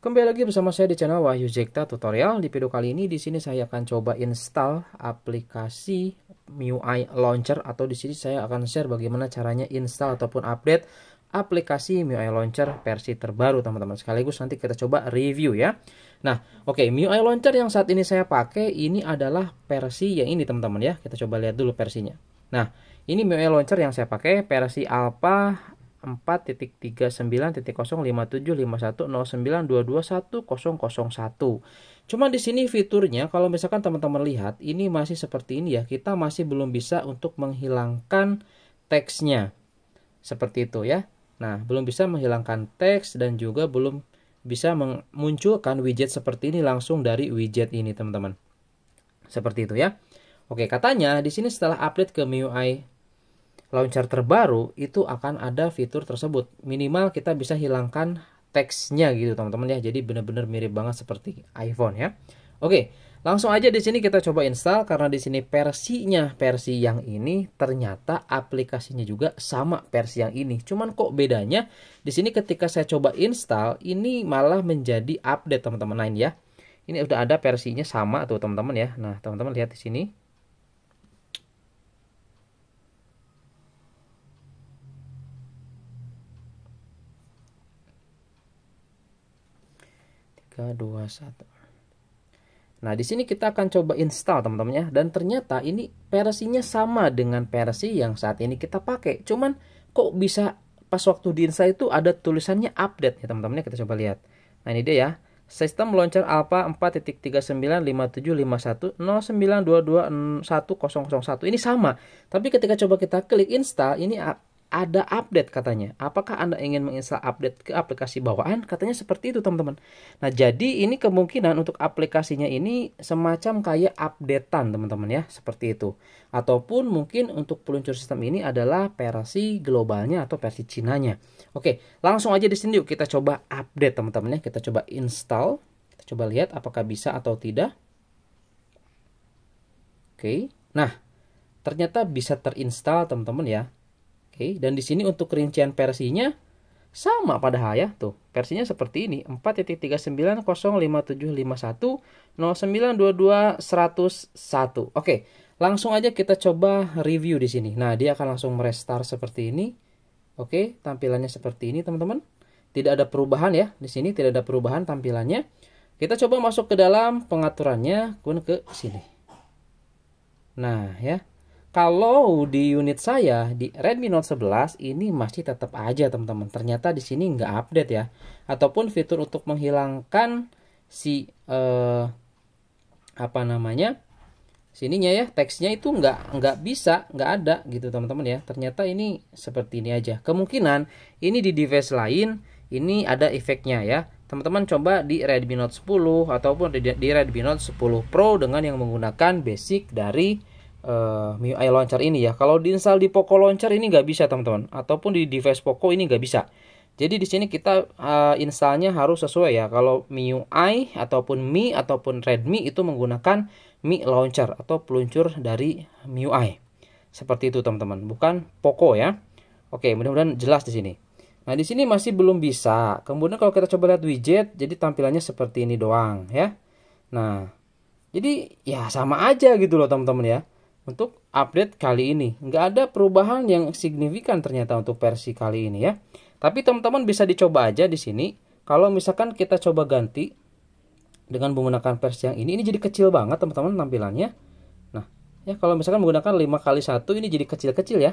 Kembali lagi bersama saya di channel Wahyu Jekta Tutorial. Di video kali ini di sini saya akan coba install aplikasi MIUI Launcher atau di sini saya akan share bagaimana caranya install ataupun update aplikasi MIUI Launcher versi terbaru teman-teman. Sekaligus nanti kita coba review ya. Nah, oke, okay, MIUI Launcher yang saat ini saya pakai ini adalah versi yang ini teman-teman ya. Kita coba lihat dulu versinya. Nah, ini MIUI Launcher yang saya pakai versi alpha 4.39.0575109221001. Cuma di sini fiturnya kalau misalkan teman-teman lihat ini masih seperti ini ya, kita masih belum bisa untuk menghilangkan teksnya. Seperti itu ya. Nah, belum bisa menghilangkan teks dan juga belum bisa memunculkan widget seperti ini langsung dari widget ini, teman-teman. Seperti itu ya. Oke, katanya di sini setelah update ke MIUI launcher terbaru itu akan ada fitur tersebut. Minimal kita bisa hilangkan teksnya gitu teman-teman ya. Jadi benar-benar mirip banget seperti iPhone ya. Oke, langsung aja di sini kita coba install karena di sini versinya versi yang ini ternyata aplikasinya juga sama versi yang ini. Cuman kok bedanya di sini ketika saya coba install ini malah menjadi update teman-teman lain ya. Ini udah ada versinya sama tuh teman-teman ya. Nah, teman-teman lihat di sini satu. Nah, di sini kita akan coba install teman-teman ya. Dan ternyata ini versinya sama dengan versi yang saat ini kita pakai. Cuman kok bisa pas waktu di install itu ada tulisannya update ya teman-teman ya. Kita coba lihat. Nah, ini dia ya. Sistem launcher Alpha 4.39575109221001. Ini sama. Tapi ketika coba kita klik install, ini ada update katanya. Apakah Anda ingin menginstal update ke aplikasi bawaan? Katanya seperti itu, teman-teman. Nah, jadi ini kemungkinan untuk aplikasinya ini semacam kayak updatean, teman-teman ya, seperti itu. Ataupun mungkin untuk peluncur sistem ini adalah versi globalnya atau versi Cinanya. Oke, langsung aja di sini yuk kita coba update, teman-teman ya. Kita coba install. Kita coba lihat apakah bisa atau tidak. Oke. Nah, ternyata bisa terinstall, teman-teman ya Oke, dan di sini untuk rincian versinya sama padahal ya tuh versinya seperti ini 4.39057510922101 oke langsung aja kita coba review di sini nah dia akan langsung merestart seperti ini oke tampilannya seperti ini teman-teman tidak ada perubahan ya di sini tidak ada perubahan tampilannya kita coba masuk ke dalam pengaturannya kemudian ke sini nah ya kalau di unit saya di Redmi Note 11 ini masih tetap aja teman-teman. Ternyata di sini nggak update ya. Ataupun fitur untuk menghilangkan si eh, apa namanya sininya ya teksnya itu nggak nggak bisa nggak ada gitu teman-teman ya. Ternyata ini seperti ini aja. Kemungkinan ini di device lain ini ada efeknya ya. Teman-teman coba di Redmi Note 10 ataupun di, di Redmi Note 10 Pro dengan yang menggunakan basic dari uh, eh, MIUI launcher ini ya. Kalau diinstal di Poco launcher ini nggak bisa teman-teman, ataupun di device Poco ini nggak bisa. Jadi di sini kita uh, installnya harus sesuai ya. Kalau MIUI ataupun Mi ataupun Redmi itu menggunakan Mi Launcher atau peluncur dari MIUI. Seperti itu teman-teman, bukan Poco ya. Oke, mudah-mudahan jelas di sini. Nah, di sini masih belum bisa. Kemudian kalau kita coba lihat widget, jadi tampilannya seperti ini doang ya. Nah, jadi ya sama aja gitu loh teman-teman ya untuk update kali ini. Nggak ada perubahan yang signifikan ternyata untuk versi kali ini ya. Tapi teman-teman bisa dicoba aja di sini. Kalau misalkan kita coba ganti dengan menggunakan versi yang ini, ini jadi kecil banget teman-teman tampilannya. Nah, ya kalau misalkan menggunakan 5 kali 1 ini jadi kecil-kecil ya.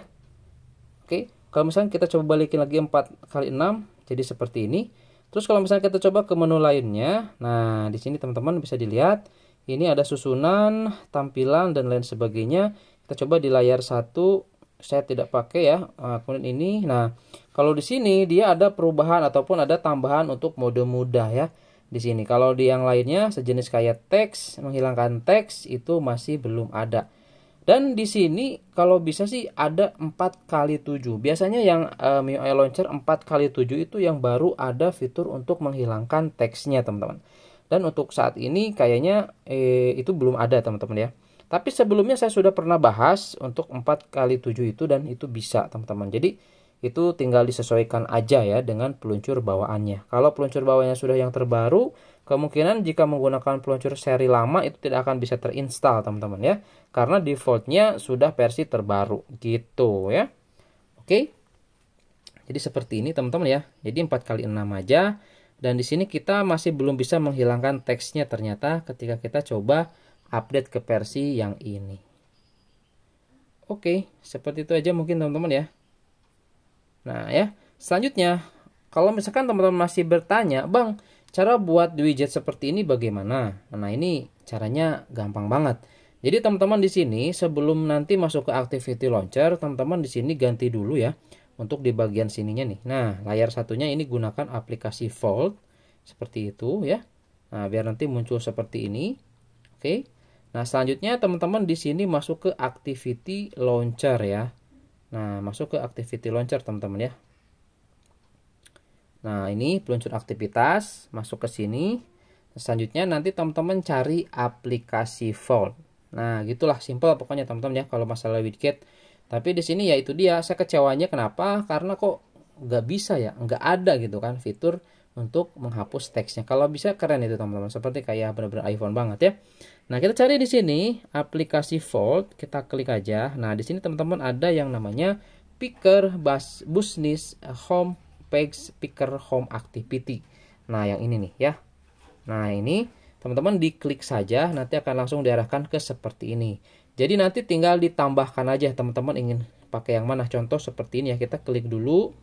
Oke, kalau misalkan kita coba balikin lagi 4 kali 6 jadi seperti ini. Terus kalau misalkan kita coba ke menu lainnya, nah di sini teman-teman bisa dilihat ini ada susunan, tampilan, dan lain sebagainya. Kita coba di layar satu, saya tidak pakai ya. akun eh, kemudian ini, nah kalau di sini dia ada perubahan ataupun ada tambahan untuk mode mudah ya. Di sini kalau di yang lainnya sejenis kayak teks, menghilangkan teks itu masih belum ada. Dan di sini kalau bisa sih ada 4 kali 7. Biasanya yang uh, eh, MIUI Launcher 4 kali 7 itu yang baru ada fitur untuk menghilangkan teksnya, teman-teman dan untuk saat ini kayaknya eh, itu belum ada teman-teman ya tapi sebelumnya saya sudah pernah bahas untuk 4 kali 7 itu dan itu bisa teman-teman jadi itu tinggal disesuaikan aja ya dengan peluncur bawaannya kalau peluncur bawaannya sudah yang terbaru kemungkinan jika menggunakan peluncur seri lama itu tidak akan bisa terinstall teman-teman ya karena defaultnya sudah versi terbaru gitu ya oke jadi seperti ini teman-teman ya jadi 4 kali 6 aja dan di sini kita masih belum bisa menghilangkan teksnya ternyata ketika kita coba update ke versi yang ini. Oke, seperti itu aja mungkin teman-teman ya. Nah ya, selanjutnya kalau misalkan teman-teman masih bertanya, Bang, cara buat widget seperti ini bagaimana? Nah ini caranya gampang banget. Jadi teman-teman di sini sebelum nanti masuk ke activity launcher, teman-teman di sini ganti dulu ya untuk di bagian sininya nih. Nah, layar satunya ini gunakan aplikasi Fold seperti itu ya. Nah, biar nanti muncul seperti ini. Oke. Nah, selanjutnya teman-teman di sini masuk ke activity launcher ya. Nah, masuk ke activity launcher teman-teman ya. Nah, ini peluncur aktivitas masuk ke sini. Selanjutnya nanti teman-teman cari aplikasi Fold. Nah, gitulah simple pokoknya teman-teman ya kalau masalah widget tapi di sini ya itu dia, saya kecewanya kenapa? Karena kok nggak bisa ya, nggak ada gitu kan fitur untuk menghapus teksnya. Kalau bisa keren itu teman-teman, seperti kayak benar-benar iPhone banget ya. Nah, kita cari di sini aplikasi Fold, kita klik aja. Nah, di sini teman-teman ada yang namanya Picker Bus Business Home Page Picker Home Activity. Nah, yang ini nih ya. Nah, ini teman-teman diklik saja nanti akan langsung diarahkan ke seperti ini. Jadi nanti tinggal ditambahkan aja teman-teman ingin pakai yang mana. Contoh seperti ini ya, kita klik dulu,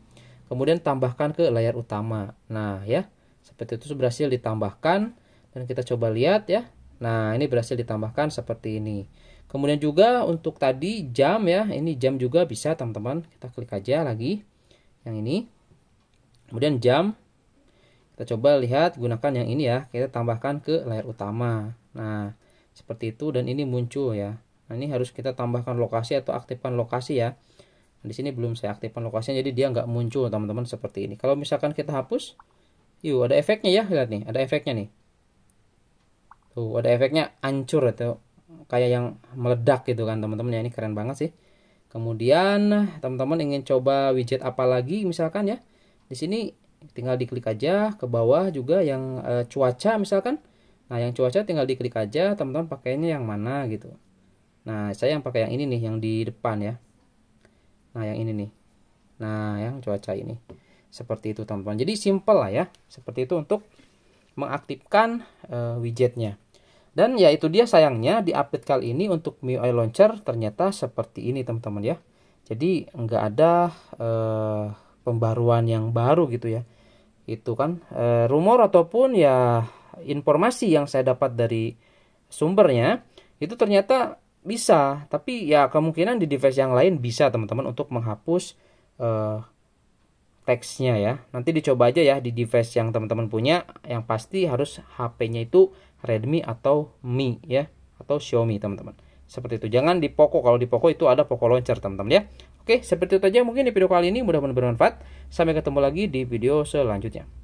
kemudian tambahkan ke layar utama. Nah ya, seperti itu berhasil ditambahkan dan kita coba lihat ya. Nah ini berhasil ditambahkan seperti ini. Kemudian juga untuk tadi jam ya, ini jam juga bisa teman-teman. Kita klik aja lagi yang ini. Kemudian jam, kita coba lihat gunakan yang ini ya, kita tambahkan ke layar utama. Nah seperti itu dan ini muncul ya. Nah, ini harus kita tambahkan lokasi atau aktifkan lokasi ya. Nah, di sini belum saya aktifkan lokasinya, jadi dia nggak muncul teman-teman seperti ini. Kalau misalkan kita hapus, yuk ada efeknya ya, lihat nih, ada efeknya nih. Tuh, ada efeknya hancur atau kayak yang meledak gitu kan teman-teman ya, ini keren banget sih. Kemudian teman-teman ingin coba widget apa lagi misalkan ya. Di sini tinggal diklik aja ke bawah juga yang e, cuaca misalkan. Nah, yang cuaca tinggal diklik aja teman-teman pakainya yang mana gitu. Nah, saya yang pakai yang ini nih, yang di depan ya. Nah, yang ini nih. Nah, yang cuaca ini. Seperti itu, teman-teman. Jadi, simple lah ya. Seperti itu untuk mengaktifkan uh, widgetnya. Dan ya itu dia sayangnya di update kali ini untuk MIUI Launcher ternyata seperti ini, teman-teman ya. Jadi, nggak ada uh, pembaruan yang baru gitu ya. Itu kan uh, rumor ataupun ya informasi yang saya dapat dari sumbernya itu ternyata bisa tapi ya kemungkinan di device yang lain bisa teman-teman untuk menghapus uh, teksnya ya nanti dicoba aja ya di device yang teman-teman punya yang pasti harus HP-nya itu Redmi atau Mi ya atau Xiaomi teman-teman seperti itu jangan di Poco kalau di Poco itu ada Poco Launcher teman-teman ya oke seperti itu aja mungkin di video kali ini mudah-mudahan bermanfaat sampai ketemu lagi di video selanjutnya